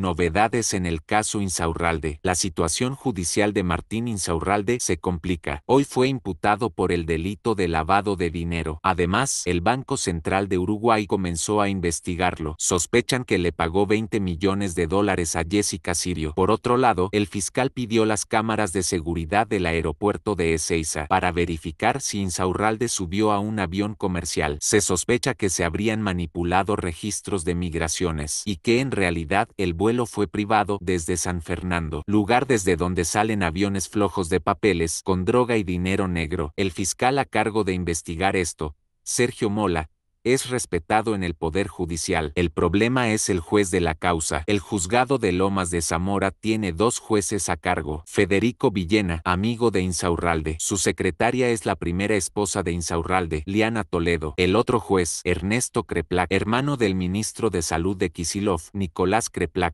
Novedades en el caso Insaurralde. La situación judicial de Martín Insaurralde se complica. Hoy fue imputado por el delito de lavado de dinero. Además, el Banco Central de Uruguay comenzó a investigarlo. Sospechan que le pagó 20 millones de dólares a Jessica Sirio. Por otro lado, el fiscal pidió las cámaras de seguridad del aeropuerto de Ezeiza para verificar si Insaurralde subió a un avión comercial. Se sospecha que se habrían manipulado registros de migraciones y que en realidad el vuelo fue privado desde San Fernando, lugar desde donde salen aviones flojos de papeles con droga y dinero negro. El fiscal a cargo de investigar esto, Sergio Mola, es respetado en el Poder Judicial. El problema es el juez de la causa. El juzgado de Lomas de Zamora tiene dos jueces a cargo. Federico Villena, amigo de Insaurralde. Su secretaria es la primera esposa de Insaurralde, Liana Toledo. El otro juez, Ernesto Kreplak, hermano del ministro de Salud de Kisilov, Nicolás Kreplak.